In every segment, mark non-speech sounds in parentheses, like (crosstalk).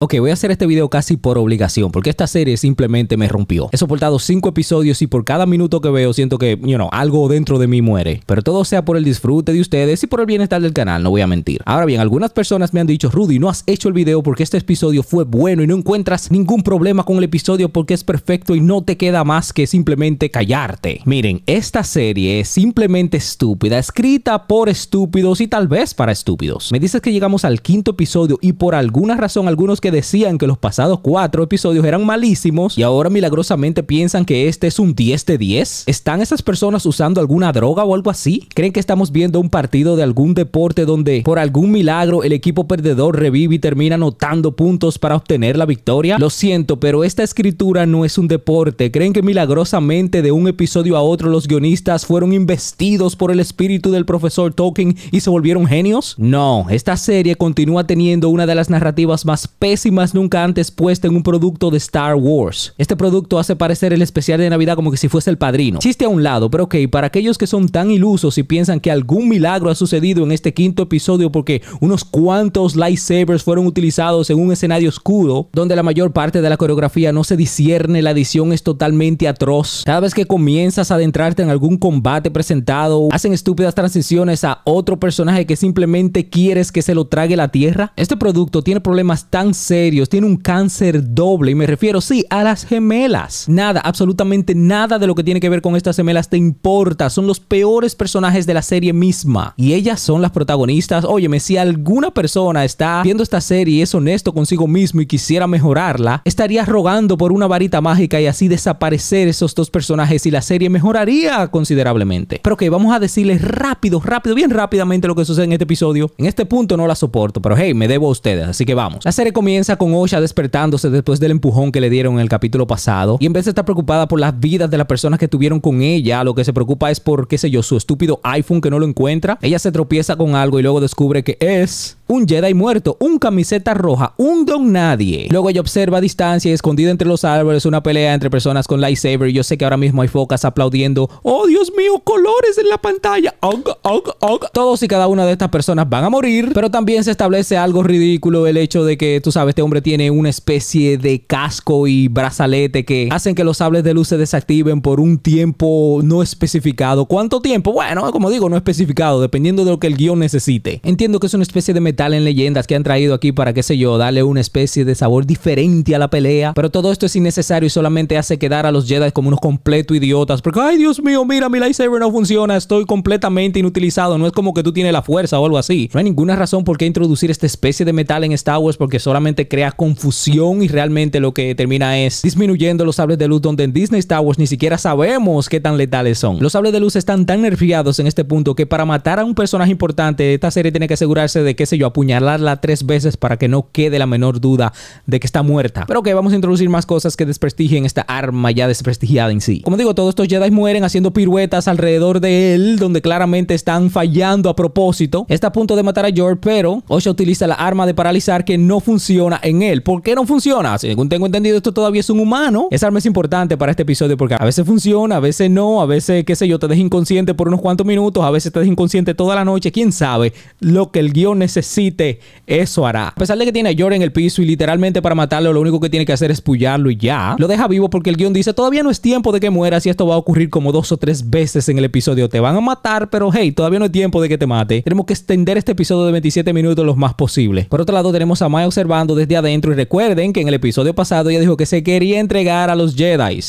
Ok, voy a hacer este video casi por obligación, porque esta serie simplemente me rompió. He soportado 5 episodios y por cada minuto que veo siento que, you know, algo dentro de mí muere. Pero todo sea por el disfrute de ustedes y por el bienestar del canal, no voy a mentir. Ahora bien, algunas personas me han dicho, Rudy, no has hecho el video porque este episodio fue bueno y no encuentras ningún problema con el episodio porque es perfecto y no te queda más que simplemente callarte. Miren, esta serie es simplemente estúpida, escrita por estúpidos y tal vez para estúpidos. Me dices que llegamos al quinto episodio y por alguna razón algunos que decían que los pasados cuatro episodios eran malísimos y ahora milagrosamente piensan que este es un 10 de 10? ¿Están esas personas usando alguna droga o algo así? ¿Creen que estamos viendo un partido de algún deporte donde por algún milagro el equipo perdedor revive y termina anotando puntos para obtener la victoria? Lo siento, pero esta escritura no es un deporte. ¿Creen que milagrosamente de un episodio a otro los guionistas fueron investidos por el espíritu del profesor Tolkien y se volvieron genios? No, esta serie continúa teniendo una de las narrativas más pesadas y más nunca antes puesto en un producto de Star Wars. Este producto hace parecer el especial de Navidad como que si fuese el padrino. Chiste a un lado, pero ok, para aquellos que son tan ilusos y piensan que algún milagro ha sucedido en este quinto episodio porque unos cuantos lightsabers fueron utilizados en un escenario oscuro donde la mayor parte de la coreografía no se discierne, la edición es totalmente atroz. Cada vez que comienzas a adentrarte en algún combate presentado, hacen estúpidas transiciones a otro personaje que simplemente quieres que se lo trague la tierra. Este producto tiene problemas tan serios, tiene un cáncer doble y me refiero, sí, a las gemelas. Nada, absolutamente nada de lo que tiene que ver con estas gemelas te importa, son los peores personajes de la serie misma y ellas son las protagonistas. Óyeme, si alguna persona está viendo esta serie y es honesto consigo mismo y quisiera mejorarla, estaría rogando por una varita mágica y así desaparecer esos dos personajes y la serie mejoraría considerablemente. Pero que vamos a decirles rápido, rápido, bien rápidamente lo que sucede en este episodio. En este punto no la soporto, pero hey, me debo a ustedes, así que vamos. La serie comienza comienza con Osha despertándose después del empujón que le dieron en el capítulo pasado y en vez de estar preocupada por las vidas de las personas que tuvieron con ella, lo que se preocupa es por, qué sé yo, su estúpido iPhone que no lo encuentra. Ella se tropieza con algo y luego descubre que es un Jedi muerto, un camiseta roja, un don nadie. Luego ella observa a distancia, escondida entre los árboles, una pelea entre personas con lightsaber. Yo sé que ahora mismo hay focas aplaudiendo. ¡Oh, Dios mío! ¡Colores en la pantalla! ¡Og! ¡Og! ¡Og! Todos y cada una de estas personas van a morir, pero también se establece algo ridículo el hecho de que, tú sabes, este hombre tiene una especie de casco y brazalete que hacen que los sables de luz se desactiven por un tiempo no especificado. ¿Cuánto tiempo? Bueno, como digo, no especificado, dependiendo de lo que el guión necesite. Entiendo que es una especie de en leyendas que han traído aquí para, qué sé yo, darle una especie de sabor diferente a la pelea. Pero todo esto es innecesario y solamente hace quedar a los Jedi como unos completos idiotas. Porque, ay, Dios mío, mira, mi lightsaber no funciona, estoy completamente inutilizado. No es como que tú tienes la fuerza o algo así. No hay ninguna razón por qué introducir esta especie de metal en Star Wars porque solamente crea confusión y realmente lo que termina es disminuyendo los sables de luz donde en Disney Star Wars ni siquiera sabemos qué tan letales son. Los sables de luz están tan nerviados en este punto que para matar a un personaje importante esta serie tiene que asegurarse de, qué sé yo, apuñalarla tres veces para que no quede la menor duda de que está muerta. Pero ok, vamos a introducir más cosas que desprestigien esta arma ya desprestigiada en sí. Como digo, todos estos Jedi mueren haciendo piruetas alrededor de él, donde claramente están fallando a propósito. Está a punto de matar a George, pero Osha utiliza la arma de paralizar que no funciona en él. ¿Por qué no funciona? Según tengo entendido, esto todavía es un humano. Esa arma es importante para este episodio porque a veces funciona, a veces no, a veces, qué sé yo, te deja inconsciente por unos cuantos minutos, a veces te deja inconsciente toda la noche. ¿Quién sabe lo que el guión necesita? eso hará. A pesar de que tiene a en el piso y literalmente para matarlo lo único que tiene que hacer es puyarlo y ya, lo deja vivo porque el guión dice todavía no es tiempo de que mueras y esto va a ocurrir como dos o tres veces en el episodio. Te van a matar, pero hey, todavía no es tiempo de que te mate. Tenemos que extender este episodio de 27 minutos lo más posible. Por otro lado, tenemos a Maya observando desde adentro y recuerden que en el episodio pasado ella dijo que se quería entregar a los Jedi.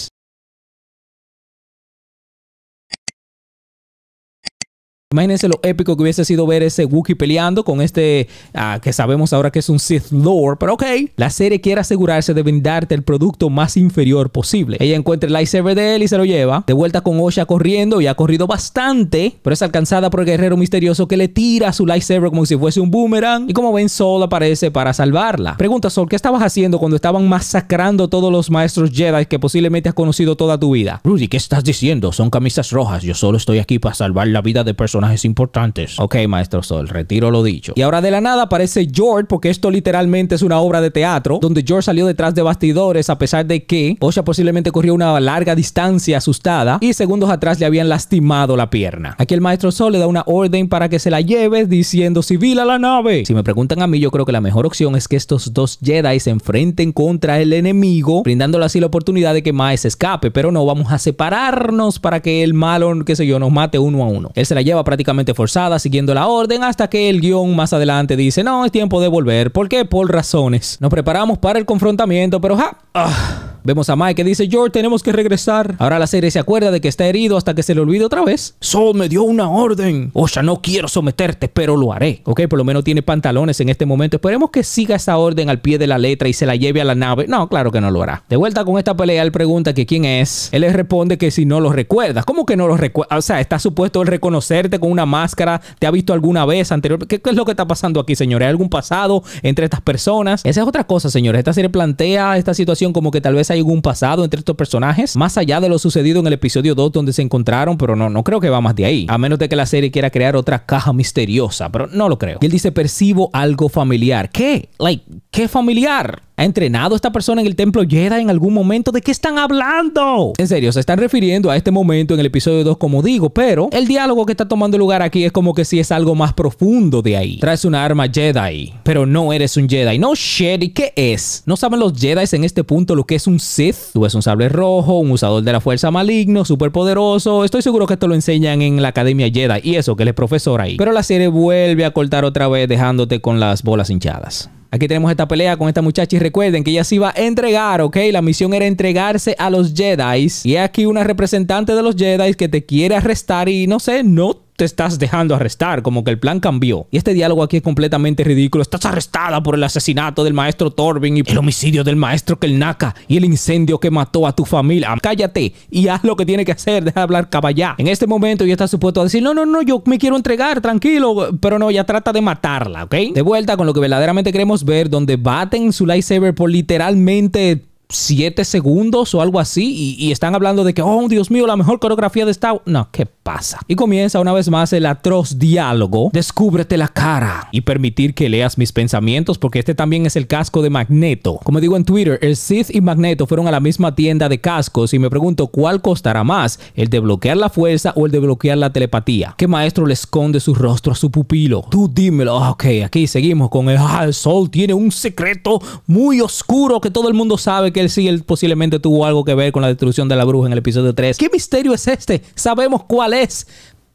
Imagínense lo épico que hubiese sido ver ese Wookiee peleando con este ah, que sabemos ahora que es un Sith Lord, pero ok, la serie quiere asegurarse de brindarte el producto más inferior posible. Ella encuentra el lightsaber de él y se lo lleva, de vuelta con Osha corriendo y ha corrido bastante, pero es alcanzada por el guerrero misterioso que le tira su lightsaber como si fuese un boomerang y como ven Sol aparece para salvarla. Pregunta Sol, ¿qué estabas haciendo cuando estaban masacrando todos los maestros Jedi que posiblemente has conocido toda tu vida? Rudy, ¿qué estás diciendo? Son camisas rojas, yo solo estoy aquí para salvar la vida de personas personajes importantes. Ok, maestro Sol, retiro lo dicho. Y ahora de la nada aparece George, porque esto literalmente es una obra de teatro, donde George salió detrás de bastidores a pesar de que Osha posiblemente corrió una larga distancia asustada y segundos atrás le habían lastimado la pierna. Aquí el maestro Sol le da una orden para que se la lleve diciendo civil a la nave. Si me preguntan a mí, yo creo que la mejor opción es que estos dos Jedi se enfrenten contra el enemigo, brindándole así la oportunidad de que más escape, pero no, vamos a separarnos para que el malo, qué sé yo, nos mate uno a uno. Él se la lleva prácticamente forzada, siguiendo la orden, hasta que el guión más adelante dice, no, es tiempo de volver. ¿Por qué? Por razones. Nos preparamos para el confrontamiento, pero ja... Ah. Vemos a Mike que dice, George, tenemos que regresar. Ahora la serie se acuerda de que está herido hasta que se le olvide otra vez. Sol me dio una orden. O oh, sea, no quiero someterte, pero lo haré. Ok, por lo menos tiene pantalones en este momento. Esperemos que siga esa orden al pie de la letra y se la lleve a la nave. No, claro que no lo hará. De vuelta con esta pelea, él pregunta que quién es. Él le responde que si no lo recuerdas. ¿Cómo que no lo recuerda? O sea, está supuesto el reconocerte con una máscara. ¿Te ha visto alguna vez anterior? ¿Qué, es lo que está pasando aquí, señores? ¿Hay algún pasado entre estas personas? Esa es otra cosa, señores. Esta serie plantea esta situación como que tal vez hay algún pasado entre estos personajes, más allá de lo sucedido en el episodio 2 donde se encontraron, pero no, no creo que va más de ahí, a menos de que la serie quiera crear otra caja misteriosa, pero no lo creo. Y él dice, percibo algo familiar. ¿Qué? Like, ¿qué familiar? ¿Ha entrenado esta persona en el templo Jedi en algún momento? ¿De qué están hablando? En serio, se están refiriendo a este momento en el episodio 2 como digo, pero el diálogo que está tomando lugar aquí es como que si es algo más profundo de ahí. Traes una arma Jedi, pero no eres un Jedi. No shit, qué es? ¿No saben los Jedi en este punto lo que es un Sith? Tú es un sable rojo, un usador de la fuerza maligno, superpoderoso. Estoy seguro que esto lo enseñan en la Academia Jedi y eso, que él es profesor ahí. Pero la serie vuelve a cortar otra vez dejándote con las bolas hinchadas. Aquí tenemos esta pelea con esta muchacha y recuerden que ella se iba a entregar, ¿ok? La misión era entregarse a los Jedi. Y aquí una representante de los Jedi que te quiere arrestar y no sé, no te estás dejando arrestar, como que el plan cambió. Y este diálogo aquí es completamente ridículo. Estás arrestada por el asesinato del maestro Torvin y el homicidio del maestro Kelnaka y el incendio que mató a tu familia. Ah, cállate y haz lo que tiene que hacer, deja de hablar caballá. En este momento ya está supuesto a decir, no, no, no, yo me quiero entregar, tranquilo, pero no, ya trata de matarla, ¿ok? De vuelta con lo que verdaderamente queremos ver, donde baten su lightsaber por literalmente 7 segundos o algo así y, están hablando de que, oh Dios mío, la mejor coreografía de esta... No, ¿qué pasa? Y comienza una vez más el atroz diálogo, descúbrete la cara y permitir que leas mis pensamientos porque este también es el casco de Magneto. Como digo en Twitter, el Sith y Magneto fueron a la misma tienda de cascos y me pregunto cuál costará más, el de bloquear la fuerza o el de bloquear la telepatía. ¿Qué maestro le esconde su rostro a su pupilo? Tú dímelo. Ok, aquí seguimos con el, ah, el sol tiene un secreto muy oscuro que todo el mundo sabe que él sí, él posiblemente tuvo algo que ver con la destrucción de la bruja en el episodio 3. ¿Qué misterio es este? Sabemos cuál es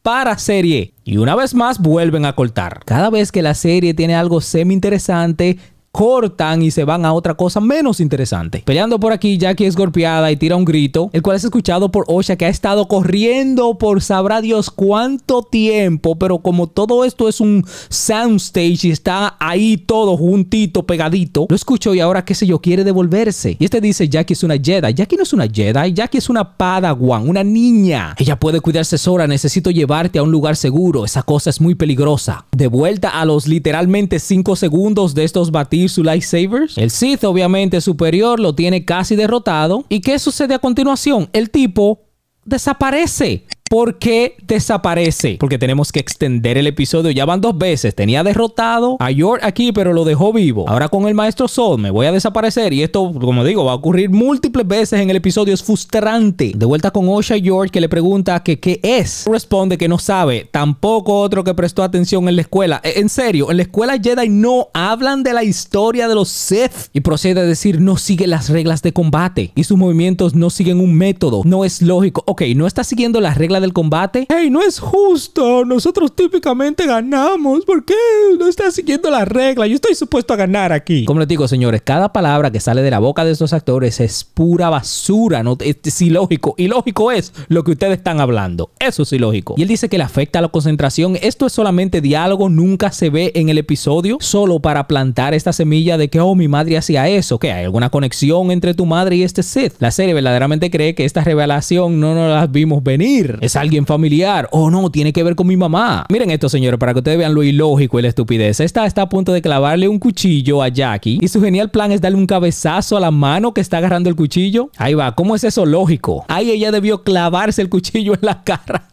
para serie. Y una vez más vuelven a cortar. Cada vez que la serie tiene algo semi interesante, cortan y se van a otra cosa menos interesante. Peleando por aquí, Jackie es golpeada y tira un grito, el cual es escuchado por Osha que ha estado corriendo por sabrá Dios cuánto tiempo, pero como todo esto es un soundstage y está ahí todo juntito, pegadito, lo escucho y ahora qué sé yo, quiere devolverse. Y este dice, Jackie es una Jedi. Jackie no es una Jedi, Jackie es una Padawan, una niña. Ella puede cuidarse sola, necesito llevarte a un lugar seguro, esa cosa es muy peligrosa. De vuelta a los literalmente 5 segundos de estos batidos su lightsabers. El Sith obviamente superior lo tiene casi derrotado. ¿Y qué sucede a continuación? El tipo desaparece. ¿Por qué desaparece? Porque tenemos que extender el episodio. Ya van dos veces. Tenía derrotado a York aquí, pero lo dejó vivo. Ahora con el maestro Sol me voy a desaparecer. Y esto, como digo, va a ocurrir múltiples veces en el episodio. Es frustrante. De vuelta con Osha York que le pregunta que qué es. Responde que no sabe. Tampoco otro que prestó atención en la escuela. E, en serio, en la escuela Jedi no hablan de la historia de los Sith. Y procede a decir no sigue las reglas de combate. Y sus movimientos no siguen un método. No es lógico. Ok, no está siguiendo las reglas del combate. ¡Hey, no es justo! Nosotros típicamente ganamos. ¿Por qué no está siguiendo la regla? Yo estoy supuesto a ganar aquí. Como les digo, señores, cada palabra que sale de la boca de estos actores es pura basura. ¿no? Es, lógico. ilógico. Ilógico es lo que ustedes están hablando. Eso es ilógico. Y él dice que le afecta a la concentración. Esto es solamente diálogo. Nunca se ve en el episodio. Solo para plantar esta semilla de que, oh, mi madre hacía eso. Que ¿Hay alguna conexión entre tu madre y este Sith? La serie verdaderamente cree que esta revelación no nos la vimos venir es alguien familiar, o oh, no, tiene que ver con mi mamá. Miren esto, señores, para que ustedes vean lo ilógico y la estupidez. Esta está a punto de clavarle un cuchillo a Jackie y su genial plan es darle un cabezazo a la mano que está agarrando el cuchillo. Ahí va, ¿cómo es eso lógico? Ahí ella debió clavarse el cuchillo en la cara.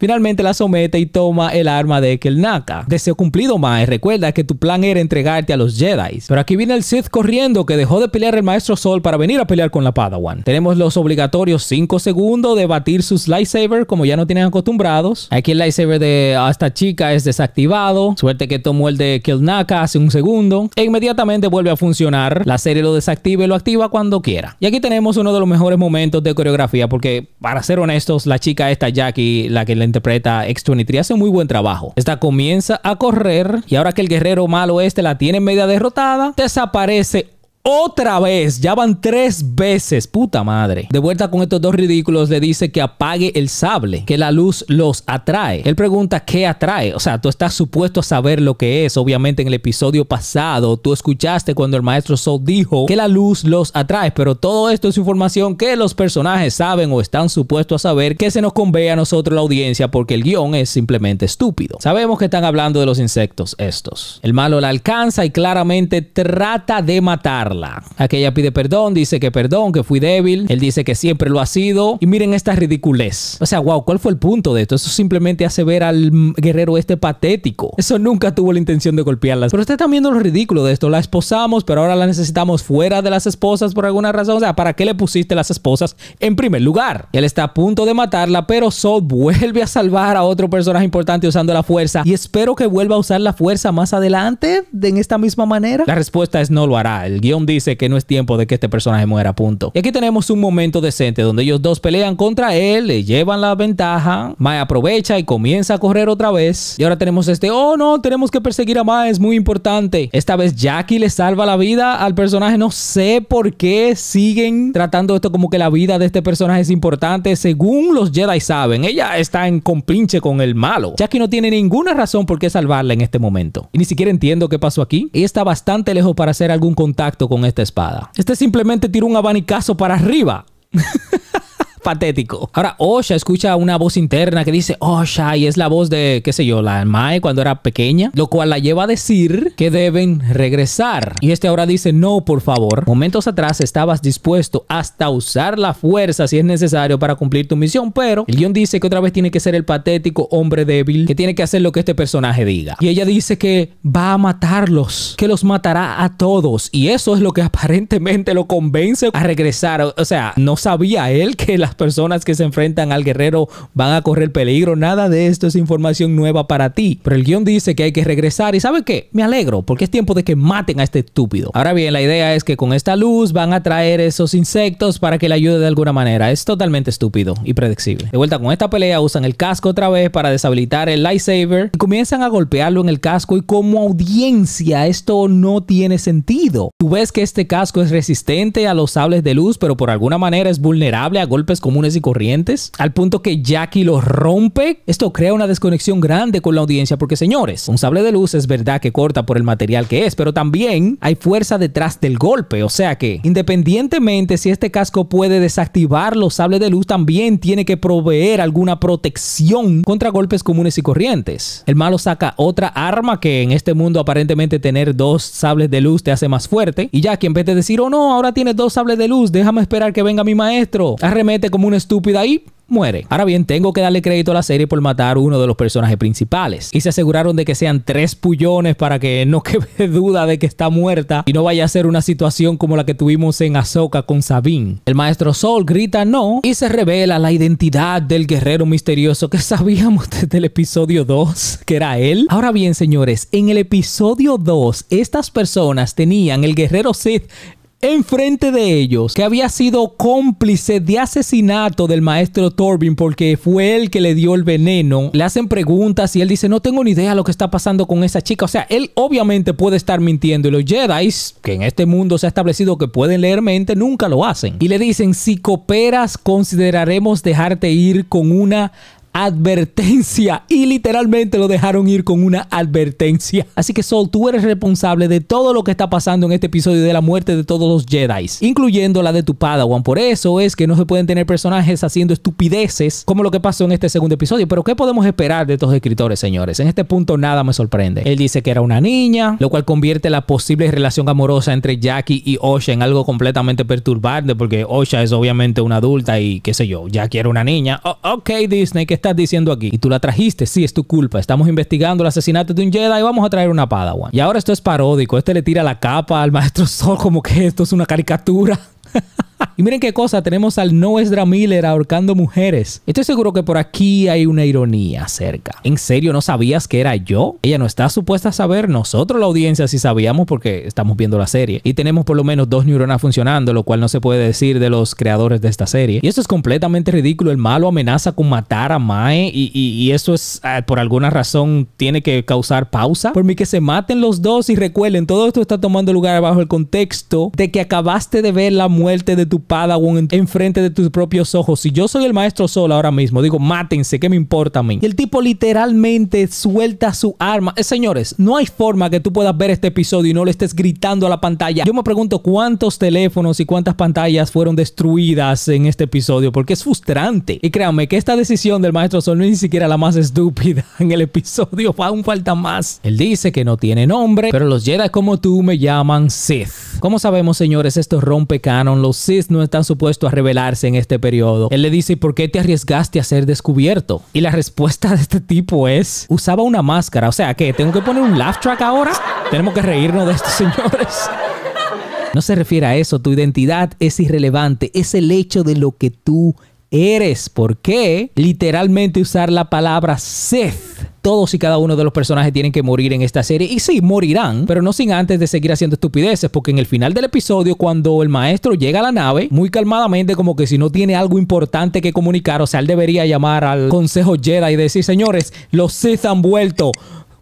Finalmente la somete y toma el arma de Kelnaka. Deseo cumplido, Mae. Recuerda que tu plan era entregarte a los Jedi. Pero aquí viene el Sith corriendo que dejó de pelear el Maestro Sol para venir a pelear con la Padawan. Tenemos los obligatorios 5 segundos de batir sus lightsaber como ya no tienen acostumbrados. Aquí el lightsaber de ah, esta chica es desactivado. Suerte que tomó el de Kelnaka hace un segundo. E inmediatamente vuelve a funcionar. La serie lo desactiva y lo activa cuando quiera. Y aquí tenemos uno de los mejores momentos de coreografía porque para ser honestos la chica esta Jackie la que la interpreta X23, hace muy buen trabajo. Esta comienza a correr y ahora que el guerrero malo este la tiene media derrotada, desaparece otra vez, ya van tres veces, puta madre. De vuelta con estos dos ridículos, le dice que apague el sable, que la luz los atrae. Él pregunta qué atrae, o sea, tú estás supuesto a saber lo que es. Obviamente en el episodio pasado, tú escuchaste cuando el maestro Soul dijo que la luz los atrae, pero todo esto es información que los personajes saben o están supuestos a saber que se nos convee a nosotros la audiencia porque el guión es simplemente estúpido. Sabemos que están hablando de los insectos estos. El malo la alcanza y claramente trata de matarla. Aquella pide perdón, dice que perdón, que fui débil. Él dice que siempre lo ha sido. Y miren esta ridiculez. O sea, wow, ¿cuál fue el punto de esto? Eso simplemente hace ver al guerrero este patético. Eso nunca tuvo la intención de golpearlas. Pero ustedes están viendo lo ridículo de esto. La esposamos, pero ahora la necesitamos fuera de las esposas por alguna razón. O sea, ¿para qué le pusiste las esposas en primer lugar? Él está a punto de matarla, pero Saul vuelve a salvar a otro personaje importante usando la fuerza. Y espero que vuelva a usar la fuerza más adelante de esta misma manera. La respuesta es no lo hará. El guión dice que no es tiempo de que este personaje muera, punto. Y aquí tenemos un momento decente donde ellos dos pelean contra él, le llevan la ventaja, Mae aprovecha y comienza a correr otra vez. Y ahora tenemos este, oh no, tenemos que perseguir a Mae, es muy importante. Esta vez Jackie le salva la vida al personaje, no sé por qué siguen tratando esto como que la vida de este personaje es importante, según los Jedi saben, ella está en complinche con el malo. Jackie no tiene ninguna razón por qué salvarla en este momento. Y ni siquiera entiendo qué pasó aquí. Ella está bastante lejos para hacer algún contacto con esta espada. Este simplemente tiró un abanicazo para arriba. (laughs) patético. Ahora, Osha escucha una voz interna que dice Osha y es la voz de, qué sé yo, la Mae cuando era pequeña, lo cual la lleva a decir que deben regresar. Y este ahora dice, no, por favor, momentos atrás estabas dispuesto hasta usar la fuerza si es necesario para cumplir tu misión, pero el guión dice que otra vez tiene que ser el patético hombre débil, que tiene que hacer lo que este personaje diga. Y ella dice que va a matarlos, que los matará a todos. Y eso es lo que (laughs) aparentemente lo convence a regresar. O sea, no sabía él que las personas que se enfrentan al guerrero van a correr peligro, nada de esto es información nueva para ti. Pero el guión dice que hay que regresar y ¿sabe qué? Me alegro porque es tiempo de que maten a este estúpido. Ahora bien, la idea es que con esta luz van a traer esos insectos para que le ayude de alguna manera. Es totalmente estúpido y predecible. De vuelta con esta pelea usan el casco otra vez para deshabilitar el lightsaber y comienzan a golpearlo en el casco y como audiencia esto no tiene sentido. Tú ves que este casco es resistente a los sables de luz pero por alguna manera es vulnerable a golpes comunes y corrientes, al punto que Jackie los rompe. Esto crea una desconexión grande con la audiencia porque, señores, un sable de luz es verdad que corta por el material que es, pero también hay fuerza detrás del golpe, o sea que, independientemente si este casco puede desactivar los sables de luz, también tiene que proveer alguna protección contra golpes comunes y corrientes. El malo saca otra arma que en este mundo aparentemente tener dos sables de luz te hace más fuerte, y Jackie en vez de decir, oh no, ahora tienes dos sables de luz, déjame esperar que venga mi maestro, arremete como una estúpida y muere. Ahora bien, tengo que darle crédito a la serie por matar uno de los personajes principales. Y se aseguraron de que sean tres pullones para que (laughs) no quede duda de que está muerta y no vaya a ser una situación como la que tuvimos en Ahsoka con Sabine. El maestro Sol grita no y se revela la identidad del guerrero misterioso que (laughs) sabíamos desde el episodio 2, que era él. Ahora bien, señores, en el episodio 2 estas personas tenían el guerrero Sith enfrente de ellos que había sido cómplice de asesinato del maestro Torbin porque fue él que le dio el veneno. Le hacen preguntas y él dice, no tengo ni idea lo que está pasando con esa chica. O sea, él obviamente puede estar mintiendo y los Jedi, que en este mundo se ha establecido que pueden leer mente, nunca lo hacen. Y le dicen, si cooperas, consideraremos dejarte ir con una advertencia y literalmente lo dejaron ir con una advertencia. Así que Sol, tú eres responsable de todo lo que está pasando en este episodio de la muerte de todos los Jedi, incluyendo la de tu Padawan. Por eso es que no se pueden tener personajes haciendo estupideces como lo que pasó en este segundo episodio. Pero ¿qué podemos esperar de estos escritores, señores? En este punto nada me sorprende. Él dice que era una niña, lo cual convierte la posible relación amorosa entre Jackie y Osha en algo completamente perturbante porque Osha es obviamente una adulta y qué sé yo, Jackie era una niña. Oh, ok, Disney, que está diciendo aquí? Y tú la trajiste, sí, es tu culpa. Estamos investigando el asesinato de un Jedi y vamos a traer una Padawan. Y ahora esto es paródico. Este le tira la capa al maestro Sol como que esto es una caricatura. (laughs) Y miren qué cosa, tenemos al no Miller ahorcando mujeres. Estoy seguro que por aquí hay una ironía cerca. ¿En serio no sabías que era yo? Ella no está supuesta a saber, nosotros la audiencia sí sabíamos porque estamos viendo la serie. Y tenemos por lo menos dos neuronas funcionando, lo cual no se puede decir de los creadores de esta serie. Y eso es completamente ridículo. El malo amenaza con matar a Mae y, eso es, ah, por alguna razón, tiene que causar pausa. Por mí que se maten los dos y recuerden todo esto está tomando lugar bajo el contexto de que acabaste de ver la muerte de tu Padawan en de tus propios ojos. Si yo soy el maestro Sol ahora mismo, digo, mátense, ¿qué me importa a mí? Y el tipo literalmente suelta su arma. Eh, señores, no hay forma que tú puedas ver este episodio y no le estés gritando a la pantalla. Yo me pregunto cuántos teléfonos y cuántas pantallas fueron destruidas en este episodio, porque es frustrante. Y créanme que esta decisión del maestro Sol no es ni siquiera la más estúpida (laughs) en el episodio, (laughs) aún falta más. Él dice que no tiene nombre, pero los Jedi como tú me llaman Sith. Como sabemos, señores, esto rompe canon los cis no están supuestos a revelarse en este periodo. Él le dice, ¿por qué te arriesgaste a ser descubierto? Y la respuesta de este tipo es, usaba una máscara. O sea, ¿qué? ¿Tengo que poner un laugh track ahora? Tenemos que reírnos de estos (laughs) señores. No se refiere a eso, tu identidad es irrelevante, es el hecho de lo que tú eres. ¿Por qué? Literalmente usar la palabra Seth todos y cada uno de los personajes tienen que morir en esta serie. Y sí, morirán, pero no sin antes de seguir haciendo estupideces, porque en el final del episodio, cuando el maestro llega a la nave, muy calmadamente, como que si no tiene algo importante que comunicar, o sea, él debería llamar al Consejo Jedi y decir, señores, los Sith han vuelto,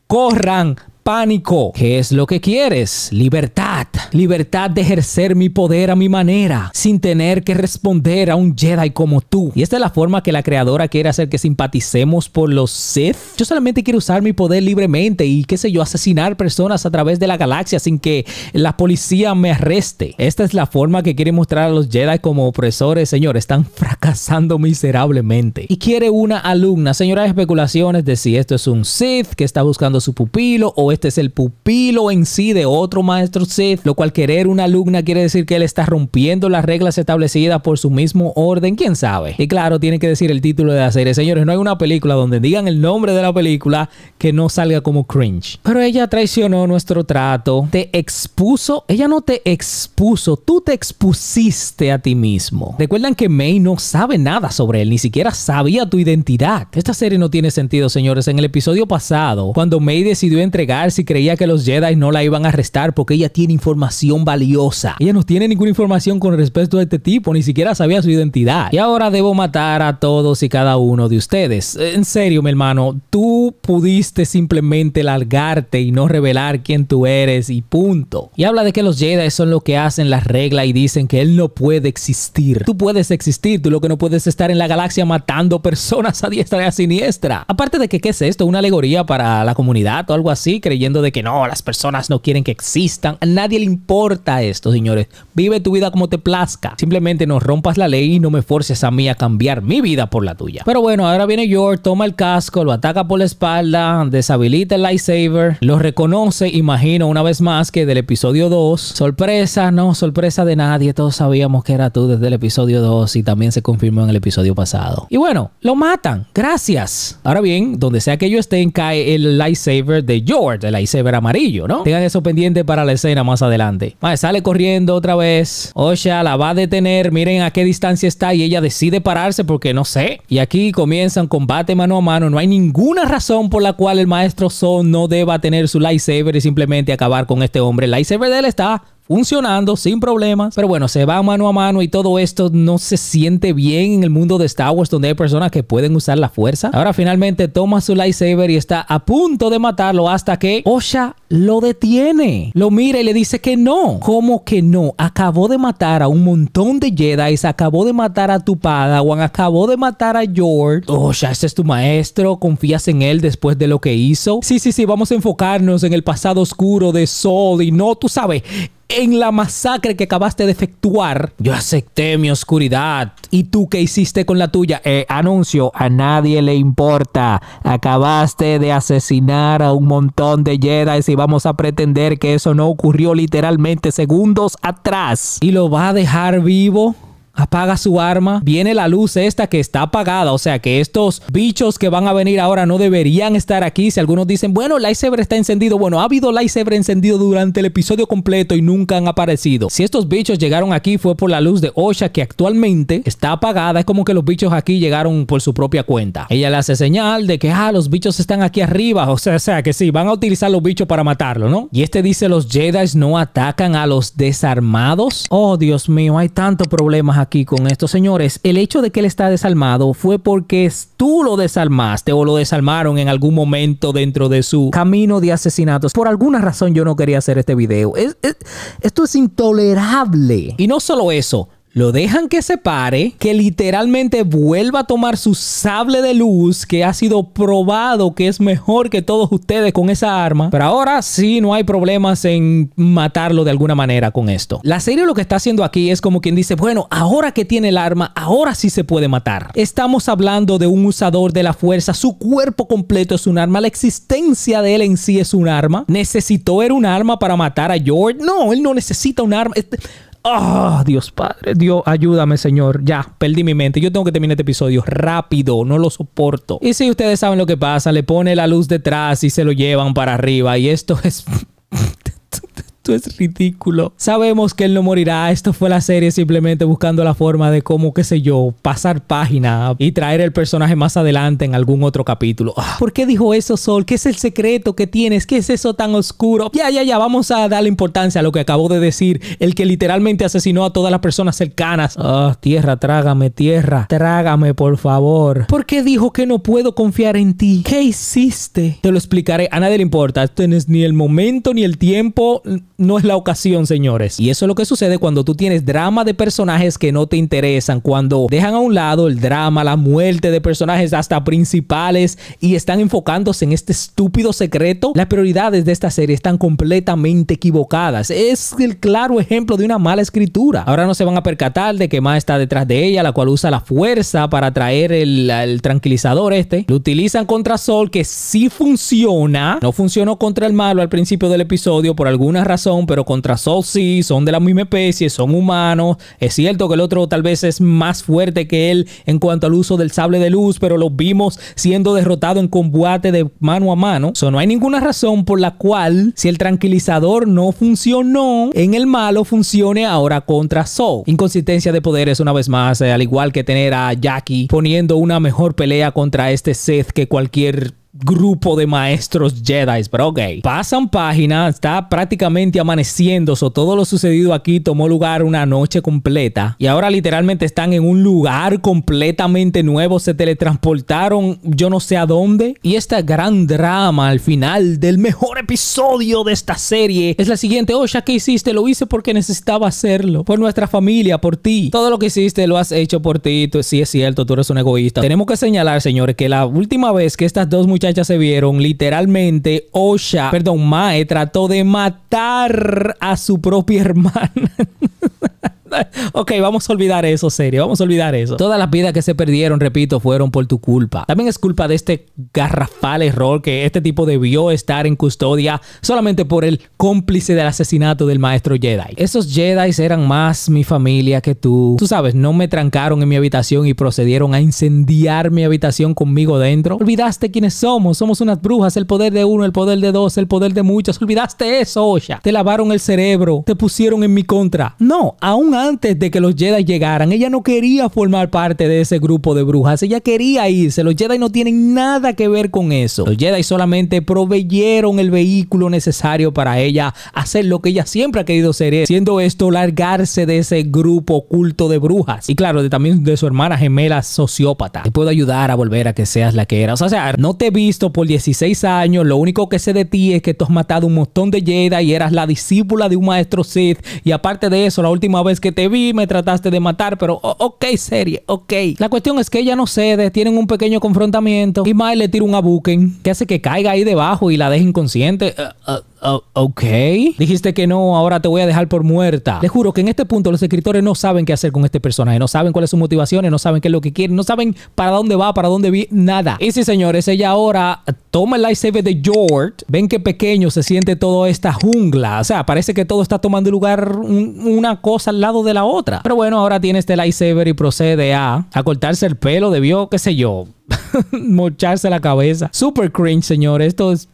corran, pánico. ¿Qué es lo que quieres? Libertad. Libertad de ejercer mi poder a mi manera, sin tener que responder a un Jedi como tú. Y esta es la forma que la creadora quiere hacer que simpaticemos por los Sith. Yo solamente quiero usar mi poder libremente y, qué sé yo, asesinar personas a través de la galaxia sin que la policía me arreste. Esta es la forma que quiere mostrar a los Jedi como opresores. Señor, están fracasando miserablemente. Y quiere una alumna. Señora, especulaciones de si esto es un Sith que está buscando su pupilo o es este es el pupilo en sí de otro maestro Seth, lo cual querer una alumna quiere decir que él está rompiendo las reglas establecidas por su mismo orden, quién sabe. Y claro, tiene que decir el título de la serie. Señores, no hay una película donde digan el nombre de la película que no salga como cringe. Pero ella traicionó nuestro trato, te expuso, ella no te expuso, tú te expusiste a ti mismo. Recuerdan que May no sabe nada sobre él, ni siquiera sabía tu identidad. Esta serie no tiene sentido, señores. En el episodio pasado, cuando May decidió entregar si creía que los Jedi no la iban a arrestar porque ella tiene información valiosa. Ella no tiene ninguna información con respecto a este tipo, ni siquiera sabía su identidad. Y ahora debo matar a todos y cada uno de ustedes. En serio, mi hermano, tú pudiste simplemente largarte y no revelar quién tú eres y punto. Y habla de que los Jedi son lo que hacen la regla y dicen que él no puede existir. Tú puedes existir, tú lo que no puedes estar en la galaxia matando personas a diestra y a siniestra. Aparte de que, ¿qué es esto? ¿Una alegoría para la comunidad o algo así? Yendo de que no, las personas no quieren que existan. A nadie le importa esto, señores. Vive tu vida como te plazca. Simplemente no rompas la ley y no me forces a mí a cambiar mi vida por la tuya. Pero bueno, ahora viene George, toma el casco, lo ataca por la espalda, deshabilita el lightsaber, lo reconoce, imagino una vez más que del episodio 2, sorpresa, no, sorpresa de nadie, todos sabíamos que era tú desde el episodio 2 y también se confirmó en el episodio pasado. Y bueno, lo matan, gracias. Ahora bien, donde sea que yo estén, cae el lightsaber de George de el iceberg amarillo, ¿no? Tengan eso pendiente para la escena más adelante. Vale, sale corriendo otra vez. Osha la va a detener. Miren a qué distancia está y ella decide pararse porque no sé. Y aquí comienzan combate mano a mano. No hay ninguna razón por la cual el maestro Son no deba tener su lightsaber y simplemente acabar con este hombre. El lightsaber de él está funcionando sin problemas. Pero bueno, se va mano a mano y todo esto no se siente bien en el mundo de Star Wars donde hay personas que pueden usar la fuerza. Ahora finalmente toma su lightsaber y está a punto de matarlo hasta que Osha lo detiene. Lo mira y le dice que no. ¿Cómo que no? Acabó de matar a un montón de Jedi, acabó de matar a tu Padawan, acabó de matar a George. Osha, ese es tu maestro, confías en él después de lo que hizo. Sí, sí, sí, vamos a enfocarnos en el pasado oscuro de Sol y no, tú sabes, en la masacre que acabaste de efectuar, yo acepté mi oscuridad. ¿Y tú qué hiciste con la tuya? Eh, anuncio, a nadie le importa. Acabaste de asesinar a un montón de Jedi y vamos a pretender que eso no ocurrió literalmente segundos atrás. ¿Y lo va a dejar vivo? apaga su arma, viene la luz esta que está apagada, o sea que estos bichos que van a venir ahora no deberían estar aquí, si algunos dicen, bueno, lightsaber está encendido, bueno, ha habido lightsaber encendido durante el episodio completo y nunca han aparecido. Si estos bichos llegaron aquí fue por la luz de Osha que actualmente está apagada, es como que los bichos aquí llegaron por su propia cuenta. Ella le hace señal de que, ah, los bichos están aquí arriba, (laughs) o sea, o sea que sí, van a utilizar los bichos para matarlo, ¿no? Y este dice, los Jedi no atacan a los desarmados. Oh, Dios mío, hay tantos problemas aquí aquí con estos señores, el hecho de que él está desarmado fue porque tú lo desarmaste o lo desarmaron en algún momento dentro de su camino de asesinatos. Por alguna razón yo no quería hacer este video. esto es intolerable. Y no solo eso, lo dejan que se pare, que literalmente vuelva a tomar su sable de luz, que ha sido probado que es mejor que todos ustedes con esa arma. Pero ahora sí, no hay problemas en matarlo de alguna manera con esto. La serie lo que está haciendo aquí es como quien dice, bueno, ahora que tiene el arma, ahora sí se puede matar. Estamos hablando de un usador de la fuerza, su cuerpo completo es un arma, la existencia de él en sí es un arma. ¿Necesitó era un arma para matar a George? No, él no necesita un arma. Este, Oh, Dios Padre, Dios, ayúdame, Señor. Ya, perdí mi mente. Yo tengo que terminar este episodio rápido, no lo soporto. Y si ustedes saben lo que pasa, le pone la luz detrás y se lo llevan para arriba. Y esto (laughs) es es ridículo. Sabemos que él no morirá. Esto fue la serie simplemente buscando la forma de cómo, qué sé yo, pasar página y traer el personaje más adelante en algún otro capítulo. Ah, ¿Por qué dijo eso Sol? ¿Qué es el secreto que tienes? ¿Qué es eso tan oscuro? Ya, ya, ya, vamos a darle importancia a lo que acabo de decir. El que literalmente asesinó a todas las personas cercanas. Ah, tierra, trágame, tierra. Trágame, por favor. ¿Por qué dijo que no puedo confiar en ti? ¿Qué hiciste? Te lo explicaré. A nadie le importa. Tienes este no ni el momento ni el tiempo no es la ocasión, señores. Y eso es lo que sucede cuando tú tienes drama de personajes que no te interesan, cuando dejan a un lado el drama, la muerte de personajes hasta principales y están enfocándose en este estúpido secreto, las prioridades de esta serie están completamente equivocadas. Es el claro ejemplo de una mala escritura. Ahora no se van a percatar de que más está detrás de ella, la cual usa la fuerza para traer el, tranquilizador este. Lo utilizan contra Sol, que sí funciona. No funcionó contra el malo al principio del episodio por alguna razón pero contra Sol sí, son de la misma especie, son humanos. Es cierto que el otro tal vez es más fuerte que él en cuanto al uso del sable de luz, pero lo vimos siendo derrotado en combate de mano a mano. So, no hay ninguna razón por la cual, si el tranquilizador no funcionó en el malo, funcione ahora contra Sol. Inconsistencia de poderes una vez más, eh, al igual que tener a Jackie poniendo una mejor pelea contra este Seth que cualquier grupo de maestros Jedi, pero ok. Pasan página, está prácticamente amaneciendo, todo lo sucedido aquí tomó lugar una noche completa y ahora literalmente están en un lugar completamente nuevo, se teletransportaron yo no sé a dónde y este gran drama al final del mejor episodio de esta serie es la siguiente, oh ya que hiciste lo hice porque necesitaba hacerlo, por nuestra familia, por ti, todo lo que hiciste lo has hecho por ti, si es cierto, tú eres un egoísta. Tenemos que señalar señores que la última vez que estas dos muchachas ya se vieron, literalmente Osha, perdón, Mae trató de matar a su propia (laughs) hermana. (laughs) ok, vamos a olvidar eso, serio. Vamos a olvidar eso. Todas las vidas que se perdieron, repito, fueron por tu culpa. También es culpa de este garrafal error que este tipo debió estar en custodia solamente por el cómplice del asesinato del maestro Jedi. Esos Jedi eran más mi familia que tú. Tú sabes, no me trancaron en mi habitación y procedieron a incendiar mi habitación conmigo dentro. Olvidaste quiénes somos. Somos unas brujas, el poder de uno, el poder de dos, el poder de muchos. Olvidaste eso, Osha. Te lavaron el cerebro, te pusieron en mi contra. No, aún antes de que los Jedi llegaran. Ella no quería formar parte de ese grupo de brujas. Ella quería irse. Los Jedi no tienen nada que ver con eso. Los Jedi solamente proveyeron el vehículo necesario para ella hacer lo que ella siempre ha querido ser, siendo esto largarse de ese grupo oculto de brujas. Y claro, también de su hermana gemela sociópata. Te puedo ayudar a volver a que seas la que eras. O sea, no te he visto por 16 años. Lo único que sé de ti es que tú has matado un montón de Jedi y eras la discípula de un maestro Sith. Y aparte de eso, la última vez que que te vi, me trataste de matar, pero ok, serie, ok. La cuestión es que ella no cede, tienen un pequeño confrontamiento y Mike le tira un abuquen que hace que caiga ahí debajo y la deje inconsciente. Eh, eh, Okay, oh, ok. Dijiste que no, ahora te voy a dejar por muerta. Les juro que en este punto los escritores no saben qué hacer con este personaje, no saben cuáles son sus motivaciones, no saben qué es lo que quieren, no saben para dónde va, para dónde vi. nada. Y sí, señores, ella ahora toma el lightsaber de George. Ven qué pequeño se siente toda esta jungla. O sea, parece que todo está tomando lugar una cosa al lado de la otra. Pero bueno, ahora tiene este lightsaber y procede a, a cortarse el pelo, debió, qué sé yo, (laughs) mocharse la cabeza. Super cringe, señores. Esto es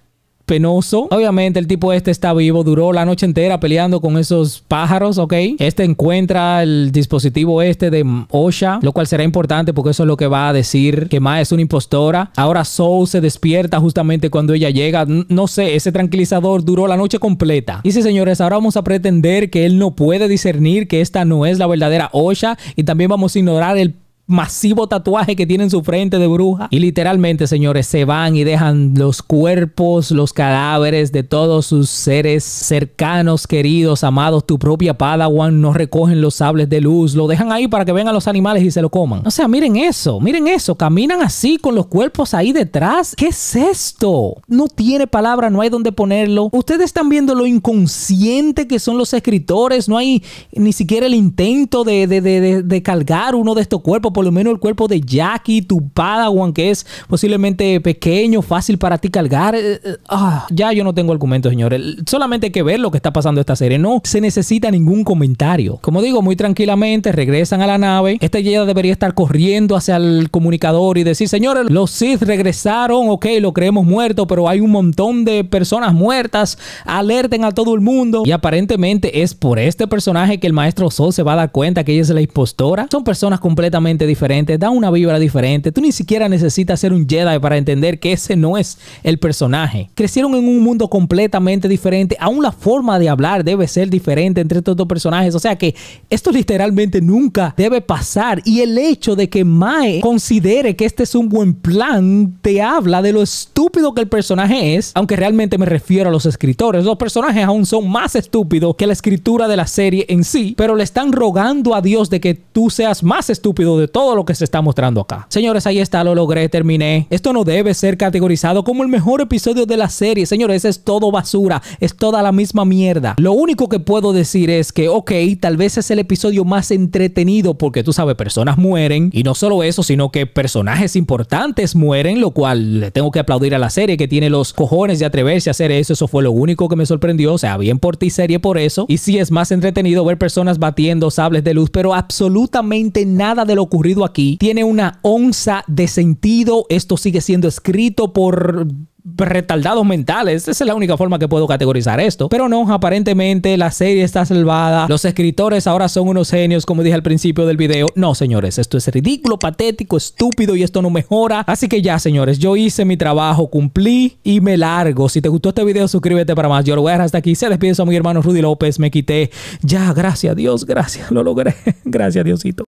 penoso. Obviamente el tipo este está vivo, duró la noche entera peleando con esos pájaros, ¿ok? Este encuentra el dispositivo este de Osha, lo cual será importante porque eso es lo que va a decir que Ma es una impostora. Ahora Soul se despierta justamente cuando ella llega. No sé, ese tranquilizador duró la noche completa. Y sí, señores, ahora vamos a pretender que él no puede discernir que esta no es la verdadera Osha y también vamos a ignorar el masivo tatuaje que tiene en su frente de bruja. Y literalmente, señores, se van y dejan los cuerpos, los cadáveres de todos sus seres cercanos, queridos, amados. Tu propia Padawan no recogen los sables de luz, lo dejan ahí para que vengan los animales y se lo coman. O sea, miren eso, miren eso. Caminan así con los cuerpos ahí detrás. ¿Qué es esto? No tiene palabra, no hay dónde ponerlo. Ustedes están viendo lo inconsciente que son los escritores. No hay ni siquiera el intento de, de, de, de, de cargar uno de estos cuerpos por lo menos el cuerpo de Jackie, tu Padawan, que es posiblemente pequeño, fácil para ti cargar. Eh, eh, ah, ya yo no tengo argumentos, señores. Solamente hay que ver lo que está pasando esta serie. No se necesita ningún comentario. Como digo, muy tranquilamente regresan a la nave. Este Jedi debería estar corriendo hacia el comunicador y decir, señores, los Sith regresaron, ok, lo creemos muerto, pero hay un montón de personas muertas. Alerten a todo el mundo. Y aparentemente es por este personaje que el maestro Sol se va a dar cuenta que ella es la impostora. Son personas completamente diferente, da una vibra diferente. Tú ni siquiera necesitas ser un Jedi para entender que ese no es el personaje. Crecieron en un mundo completamente diferente, aún la forma de hablar debe ser diferente entre estos dos personajes. O sea que esto literalmente nunca debe pasar. Y el hecho de que Mae considere que este es un buen plan te habla de lo estúpido que el personaje es, aunque realmente me refiero a los escritores. Los personajes aún son más estúpidos que la escritura de la serie en sí, pero le están rogando a Dios de que tú seas más estúpido de todo lo que se está mostrando acá. Señores, ahí está, lo logré, terminé. Esto no debe ser categorizado como el mejor episodio de la serie. Señores, es todo basura, es toda la misma mierda. Lo único que puedo decir es que, ok, tal vez es el episodio más entretenido porque tú sabes, personas mueren. Y no solo eso, sino que personajes importantes mueren, lo cual le tengo que aplaudir a la serie que tiene los cojones de atreverse a hacer eso. Eso fue lo único que me sorprendió. O sea, bien por ti serie por eso. Y si es más entretenido ver personas batiendo sables de luz, pero absolutamente nada de lo ocurrido aquí tiene una onza de sentido. Esto sigue siendo escrito por retardados mentales. Esa es la única forma que puedo categorizar esto. Pero no, aparentemente la serie está salvada. Los escritores ahora son unos genios, como dije al principio del video. No, señores, esto es ridículo, patético, estúpido y esto no mejora. Así que ya, señores, yo hice mi trabajo, cumplí y me largo. Si te gustó este video, suscríbete para más. Yo lo voy a dejar hasta aquí. Se despide a mi hermano Rudy López. Me quité. Ya, gracias a Dios, gracias. Lo logré. (laughs) Gracias, Diosito.